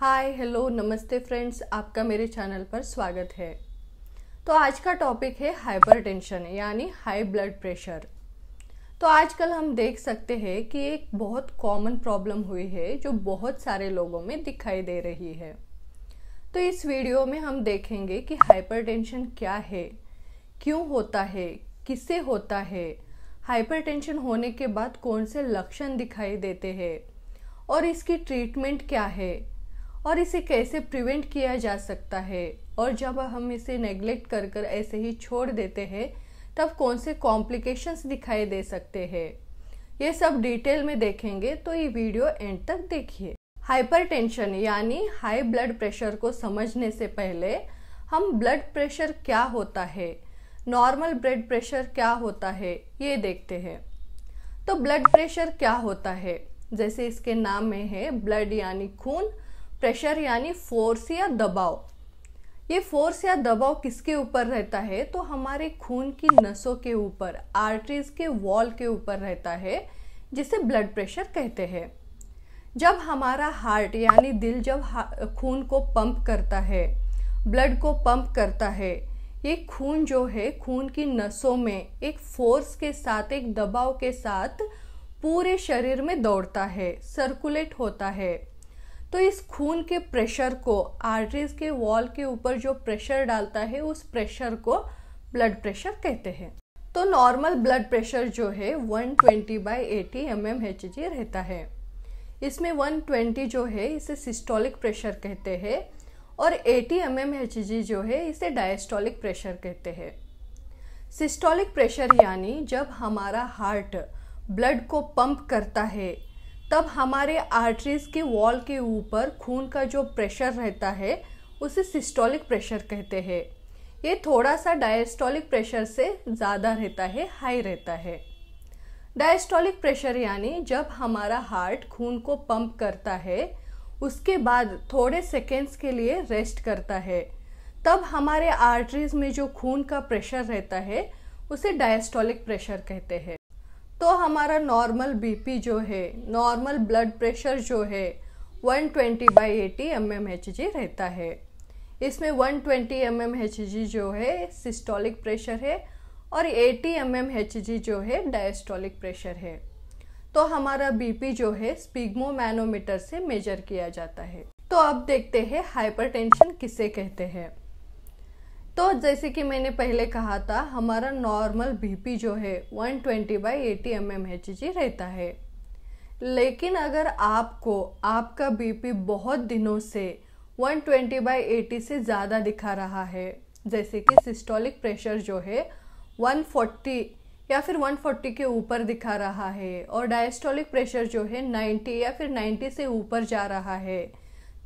hi hello नमस्ते friends आपका मेरे चैनल पर स्वागत है तो आज का टॉपिक है हाइपरटेंशन यानी हाई ब्लड प्रेशर तो आजकल हम देख सकते हैं कि एक बहुत कॉमन प्रॉब्लम हुई है जो बहुत सारे लोगों में दिखाई दे रही है तो इस वीडियो में हम देखेंगे कि हाइपरटेंशन क्या है क्यों होता है किससे होता है हाइपरटेंशन होने के बाद कौन से लक्षण दिखाई देते हैं और इसकी ट्रीटमेंट क्या है और इसे कैसे प्रिवेंट किया जा सकता है और जब हम इसे नेग्लेक्ट कर कर ऐसे ही छोड़ देते हैं तब कौन से कॉम्प्लिकेशंस दिखाई दे सकते हैं ये सब डिटेल में देखेंगे तो ये वीडियो एंड तक देखिए हाइपरटेंशन यानी हाई ब्लड प्रेशर को समझने से पहले हम ब्लड प्रेशर क्या होता है नॉर्मल ब्लड प्रेशर क्या होता है ये देखते हैं तो ब्लड प्रेशर क्या होता है जैसे इसके नाम में है ब्लड यानी खून प्रेशर यानी फोर्स या दबाव ये फोर्स या दबाव किसके ऊपर रहता है तो हमारे खून की नसों के ऊपर आर्टरीज के वॉल के ऊपर रहता है जिसे ब्लड प्रेशर कहते हैं जब हमारा हार्ट यानी दिल जब खून को पंप करता है ब्लड को पंप करता है ये खून जो है खून की नसों में एक फोर्स के साथ एक दबाव के साथ पूरे शरीर में दौड़ता है सर्कुलेट होता है तो इस खून के प्रेशर को आर्टरीज के वॉल के ऊपर जो प्रेशर डालता है उस प्रेशर को ब्लड प्रेशर कहते हैं तो नॉर्मल ब्लड प्रेशर जो है 120 twenty by eighty M M H G रहता है इसमें 120 जो है इसे सिस्टोलिक प्रेशर कहते हैं और 80 एम एम एच जी जो है इसे डायस्टोलिक प्रेशर कहते हैं सिस्टोलिक प्रेशर यानी जब हमारा हार्ट ब्लड को पंप करता है तब हमारे आर्टरीज के वॉल के ऊपर खून का जो प्रेशर रहता है उसे सिस्टोलिक प्रेशर कहते हैं ये थोड़ा सा डायस्टोलिक प्रेशर से ज़्यादा रहता है हाई रहता है डायस्टोलिक प्रेशर यानी जब हमारा हार्ट खून को पंप करता है उसके बाद थोड़े सेकेंड्स के लिए रेस्ट करता है तब हमारे आर्टरीज में जो खून का प्रेशर रहता है उसे डायस्टोलिक प्रेशर कहते हैं तो हमारा नॉर्मल बीपी जो है नॉर्मल ब्लड प्रेशर जो है 120 twenty by eighty M M H G रहता है इसमें 120 twenty M M H G जो है सिस्टोलिक प्रेशर है और 80 एम एम एच जी जो है डायस्टोलिक प्रेशर है तो हमारा बीपी जो है मैनोमीटर से मेजर किया जाता है तो अब देखते हैं हाइपरटेंशन किसे कहते हैं तो जैसे कि मैंने पहले कहा था हमारा नॉर्मल बीपी जो है 120 twenty by eighty M M H G रहता है लेकिन अगर आपको आपका बीपी बहुत दिनों से 120 ट्वेंटी बाई एटी से ज़्यादा दिखा रहा है जैसे कि सिस्टोलिक प्रेशर जो है 140 या फिर 140 के ऊपर दिखा रहा है और डायस्टोलिक प्रेशर जो है 90 या फिर 90 से ऊपर जा रहा है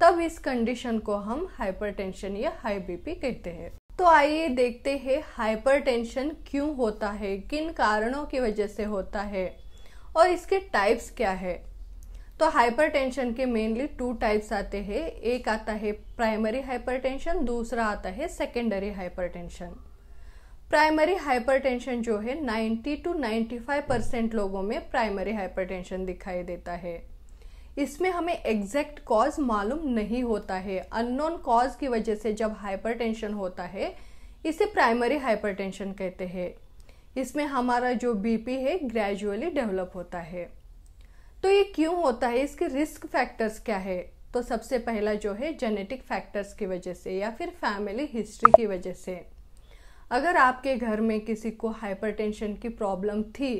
तब इस कंडीशन को हम हाइपरटेंशन या हाई बीपी कहते हैं तो आइए देखते हैं हाइपरटेंशन क्यों होता है किन कारणों की वजह से होता है और इसके टाइप्स क्या है तो हाइपरटेंशन के मेनली टू टाइप्स आते हैं एक आता है प्राइमरी हाइपरटेंशन दूसरा आता है सेकेंडरी हाइपरटेंशन प्राइमरी हाइपरटेंशन जो है 90 टू 95 परसेंट लोगों में प्राइमरी हाइपरटेंशन दिखाई देता है इसमें हमें एग्जैक्ट कॉज मालूम नहीं होता है अननोन कॉज की वजह से जब हाइपरटेंशन होता है इसे प्राइमरी हाइपरटेंशन कहते हैं इसमें हमारा जो बीपी है ग्रेजुअली डेवलप होता है तो ये क्यों होता है इसके रिस्क फैक्टर्स क्या है तो सबसे पहला जो है जेनेटिक फैक्टर्स की वजह से या फिर फैमिली हिस्ट्री की वजह से अगर आपके घर में किसी को हाइपरटेंशन की प्रॉब्लम थी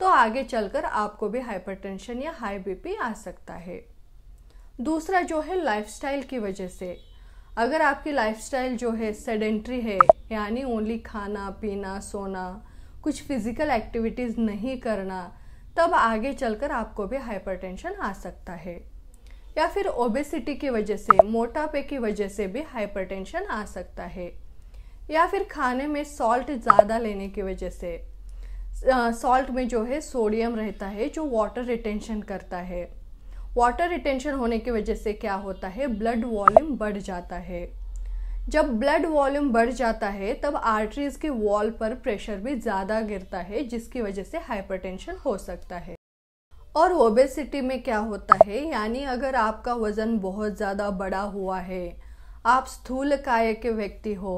तो आगे चलकर आपको भी हाइपरटेंशन या हाई बीपी आ सकता है दूसरा जो है लाइफस्टाइल की वजह से अगर आपकी लाइफस्टाइल जो है सेडेंट्री है यानी ओनली खाना पीना सोना कुछ फिजिकल एक्टिविटीज़ नहीं करना तब आगे चलकर आपको भी हाइपरटेंशन आ सकता है या फिर ओबेसिटी की वजह से मोटापे की वजह से भी हाइपरटेंशन आ सकता है या फिर खाने में सॉल्ट ज़्यादा लेने की वजह से सॉल्ट में जो है सोडियम रहता है जो वाटर रिटेंशन करता है वाटर रिटेंशन होने की वजह से क्या होता है ब्लड वॉल्यूम बढ़ जाता है जब ब्लड वॉल्यूम बढ़ जाता है तब आर्टरीज के वॉल पर प्रेशर भी ज़्यादा गिरता है जिसकी वजह से हाइपरटेंशन हो सकता है और ओबेसिटी में क्या होता है यानी अगर आपका वज़न बहुत ज़्यादा बड़ा हुआ है आप स्थूल काय के व्यक्ति हो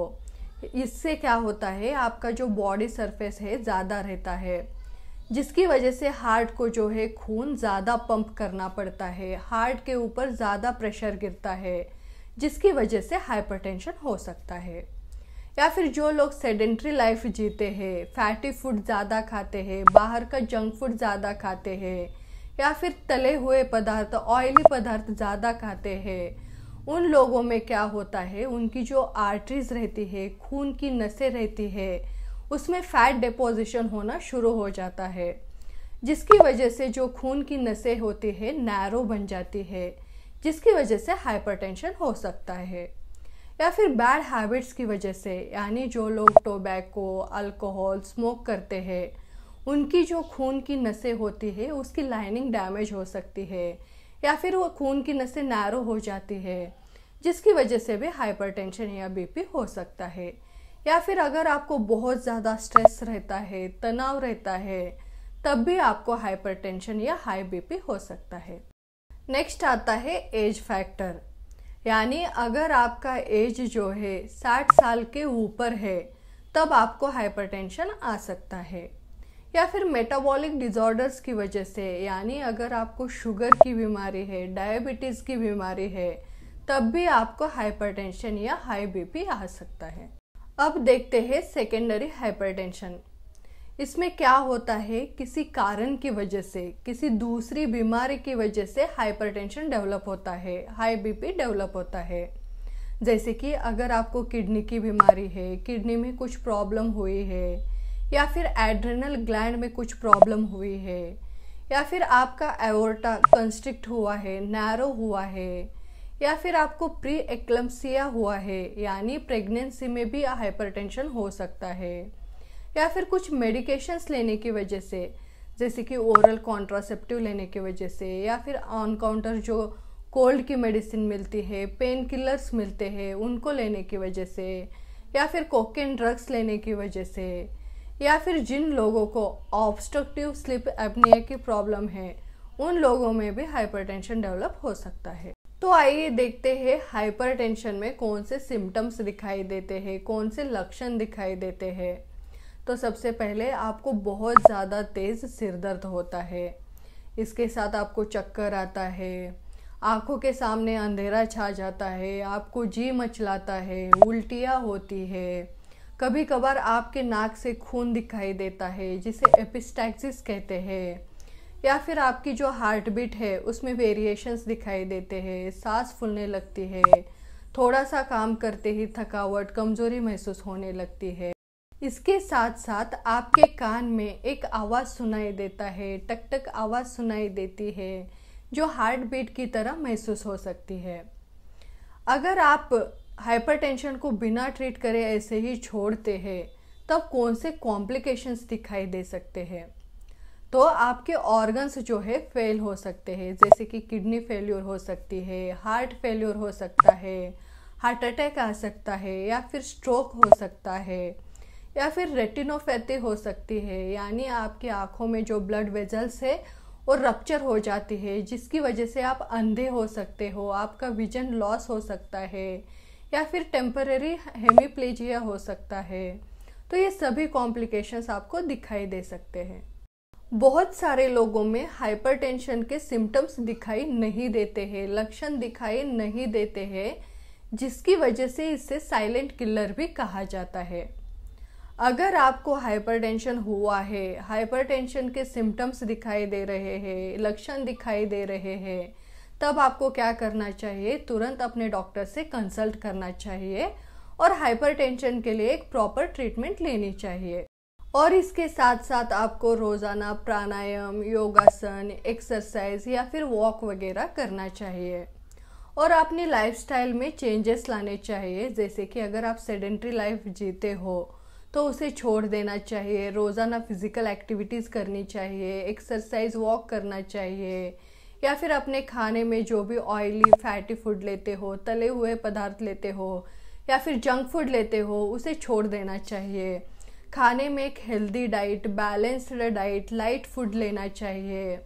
इससे क्या होता है आपका जो बॉडी सरफेस है ज़्यादा रहता है जिसकी वजह से हार्ट को जो है खून ज़्यादा पंप करना पड़ता है हार्ट के ऊपर ज़्यादा प्रेशर गिरता है जिसकी वजह से हाइपरटेंशन हो सकता है या फिर जो लोग सेडेंट्री लाइफ जीते हैं फैटी फूड ज़्यादा खाते हैं बाहर का जंक फूड ज़्यादा खाते हैं या फिर तले हुए पदार्थ ऑयली पदार्थ ज़्यादा खाते हैं उन लोगों में क्या होता है उनकी जो आर्टरीज रहती है खून की नसें रहती है उसमें फैट डिपोजिशन होना शुरू हो जाता है जिसकी वजह से जो खून की नसें होती है नैरो बन जाती है जिसकी वजह से हाइपरटेंशन हो सकता है या फिर बैड हैबिट्स की वजह से यानी जो लोग टोबैको अल्कोहल स्मोक करते हैं उनकी जो खून की नसें होती है उसकी लाइनिंग डैमेज हो सकती है या फिर वो खून की नसें नैरो हो जाती है जिसकी वजह से भी हाइपर या बीपी हो सकता है या फिर अगर आपको बहुत ज़्यादा स्ट्रेस रहता है तनाव रहता है तब भी आपको हाइपर या हाई बीपी हो सकता है नेक्स्ट आता है एज फैक्टर यानी अगर आपका एज जो है 60 साल के ऊपर है तब आपको हाइपरटेंशन आ सकता है या फिर मेटाबॉलिक डिजॉर्डर्स की वजह से यानी अगर आपको शुगर की बीमारी है डायबिटीज़ की बीमारी है तब भी आपको हाइपरटेंशन या हाई बीपी आ सकता है अब देखते हैं सेकेंडरी हाइपरटेंशन इसमें क्या होता है किसी कारण की वजह से किसी दूसरी बीमारी की वजह से हाइपरटेंशन डेवलप होता है हाई बीपी डेवलप होता है जैसे कि अगर आपको किडनी की बीमारी है किडनी में कुछ प्रॉब्लम हुई है या फिर एड्रेनल ग्लैंड में कुछ प्रॉब्लम हुई है या फिर आपका एवोर्टा कंस्ट्रिक्ट हुआ है नैरो हुआ है या फिर आपको प्री एक्लम्सिया हुआ है यानी प्रेगनेंसी में भी हाइपरटेंशन हो सकता है या फिर कुछ मेडिकेशंस लेने की वजह से जैसे कि ओरल कॉन्ट्रासेप्टिव लेने की वजह से या फिर ऑन काउंटर जो कोल्ड की मेडिसिन मिलती है पेन किलर्स मिलते हैं उनको लेने की वजह से या फिर कोकेन ड्रग्स लेने की वजह से या फिर जिन लोगों को ऑब्स्ट्रक्टिव स्लिप एपनिया की प्रॉब्लम है उन लोगों में भी हाइपरटेंशन डेवलप हो सकता है तो आइए देखते हैं हाइपरटेंशन में कौन से सिम्टम्स दिखाई देते हैं कौन से लक्षण दिखाई देते हैं तो सबसे पहले आपको बहुत ज़्यादा तेज़ सिर दर्द होता है इसके साथ आपको चक्कर आता है आंखों के सामने अंधेरा छा जाता है आपको जी मचलाता है उल्टियाँ होती है कभी कभार आपके नाक से खून दिखाई देता है जिसे एपिस्टैक्सिस कहते हैं या फिर आपकी जो हार्ट बीट है उसमें वेरिएशंस दिखाई देते हैं सांस फूलने लगती है थोड़ा सा काम करते ही थकावट कमजोरी महसूस होने लगती है इसके साथ साथ आपके कान में एक आवाज़ सुनाई देता है टकटक आवाज़ सुनाई देती है जो हार्ट बीट की तरह महसूस हो सकती है अगर आप हाइपरटेंशन को बिना ट्रीट करे ऐसे ही छोड़ते हैं तब कौन से कॉम्प्लिकेशंस दिखाई दे सकते हैं तो आपके ऑर्गन्स जो है फेल हो सकते हैं जैसे कि किडनी फेल्योर हो सकती है हार्ट फेल्योर हो सकता है हार्ट अटैक आ सकता है या फिर स्ट्रोक हो सकता है या फिर रेटिनोपैथी हो सकती है यानी आपकी आँखों में जो ब्लड वेजल्स है वो रप्चर हो जाती है जिसकी वजह से आप अंधे हो सकते हो आपका विजन लॉस हो सकता है या फिर टेम्पररी हेमीप्लेजिया हो सकता है तो ये सभी कॉम्प्लिकेशंस आपको दिखाई दे सकते हैं बहुत सारे लोगों में हाइपरटेंशन के सिम्टम्स दिखाई नहीं देते हैं लक्षण दिखाई नहीं देते हैं जिसकी वजह से इसे साइलेंट किलर भी कहा जाता है अगर आपको हाइपरटेंशन हुआ है हाइपरटेंशन के सिम्टम्स दिखाई दे रहे हैं लक्षण दिखाई दे रहे हैं तब आपको क्या करना चाहिए तुरंत अपने डॉक्टर से कंसल्ट करना चाहिए और हाइपरटेंशन के लिए एक प्रॉपर ट्रीटमेंट लेनी चाहिए और इसके साथ साथ आपको रोज़ाना प्राणायाम योगासन एक्सरसाइज या फिर वॉक वगैरह करना चाहिए और अपनी लाइफ में चेंजेस लाने चाहिए जैसे कि अगर आप सेडेंट्री लाइफ जीते हो तो उसे छोड़ देना चाहिए रोज़ाना फिज़िकल एक्टिविटीज़ करनी चाहिए एक्सरसाइज वॉक करना चाहिए या फिर अपने खाने में जो भी ऑयली फैटी फूड लेते हो तले हुए पदार्थ लेते हो या फिर जंक फूड लेते हो उसे छोड़ देना चाहिए खाने में एक healthy diet balanced diet light food लेना चाहिए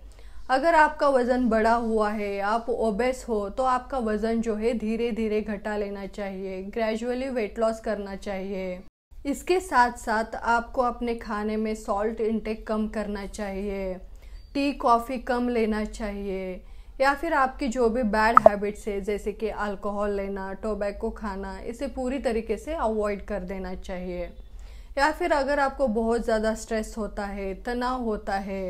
अगर आपका वज़न बढ़ा हुआ है आप ओबेस हो तो आपका वज़न जो है धीरे धीरे घटा लेना चाहिए ग्रेजुअली वेट लॉस करना चाहिए इसके साथ साथ आपको अपने खाने में सॉल्ट इंटेक कम करना चाहिए टी कॉफ़ी कम लेना चाहिए या फिर आपकी जो भी बैड हैबिट्स है जैसे कि अल्कोहल लेना टोबैको खाना इसे पूरी तरीके से अवॉइड कर देना चाहिए या फिर अगर आपको बहुत ज़्यादा स्ट्रेस होता है तनाव होता है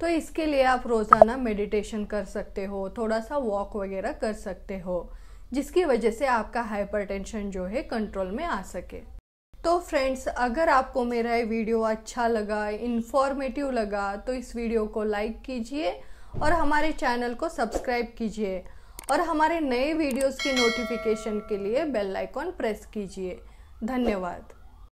तो इसके लिए आप रोज़ाना मेडिटेशन कर सकते हो थोड़ा सा वॉक वगैरह कर सकते हो जिसकी वजह से आपका हाइपरटेंशन जो है कंट्रोल में आ सके तो फ्रेंड्स अगर आपको मेरा ये वीडियो अच्छा लगा इन्फॉर्मेटिव लगा तो इस वीडियो को लाइक कीजिए और हमारे चैनल को सब्सक्राइब कीजिए और हमारे नए वीडियोस की नोटिफिकेशन के लिए बेल आइकॉन प्रेस कीजिए धन्यवाद